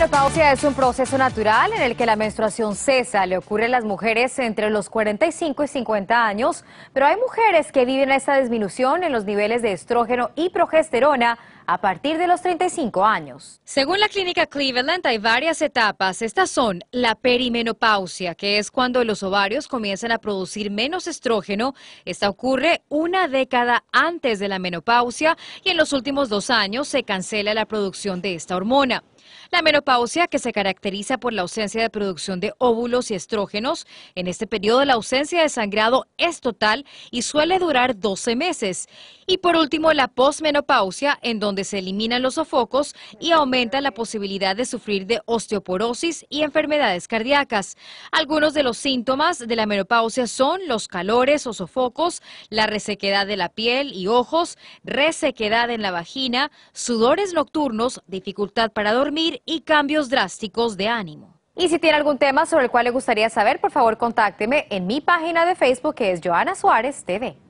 menopausia es un proceso natural en el que la menstruación cesa. Le ocurre a las mujeres entre los 45 y 50 años, pero hay mujeres que viven esta disminución en los niveles de estrógeno y progesterona a partir de los 35 años. Según la clínica Cleveland hay varias etapas. Estas son la perimenopausia, que es cuando los ovarios comienzan a producir menos estrógeno. Esta ocurre una década antes de la menopausia y en los últimos dos años se cancela la producción de esta hormona. La menopausia, que se caracteriza por la ausencia de producción de óvulos y estrógenos, en este periodo la ausencia de sangrado es total y suele durar 12 meses. Y por último, la posmenopausia, en donde se eliminan los sofocos y aumenta la posibilidad de sufrir de osteoporosis y enfermedades cardíacas. Algunos de los síntomas de la menopausia son los calores o sofocos, la resequedad de la piel y ojos, resequedad en la vagina, sudores nocturnos, dificultad para dormir, y cambios drásticos de ánimo. Y si tiene algún tema sobre el cual le gustaría saber, por favor contácteme en mi página de Facebook que es Joana Suárez TV.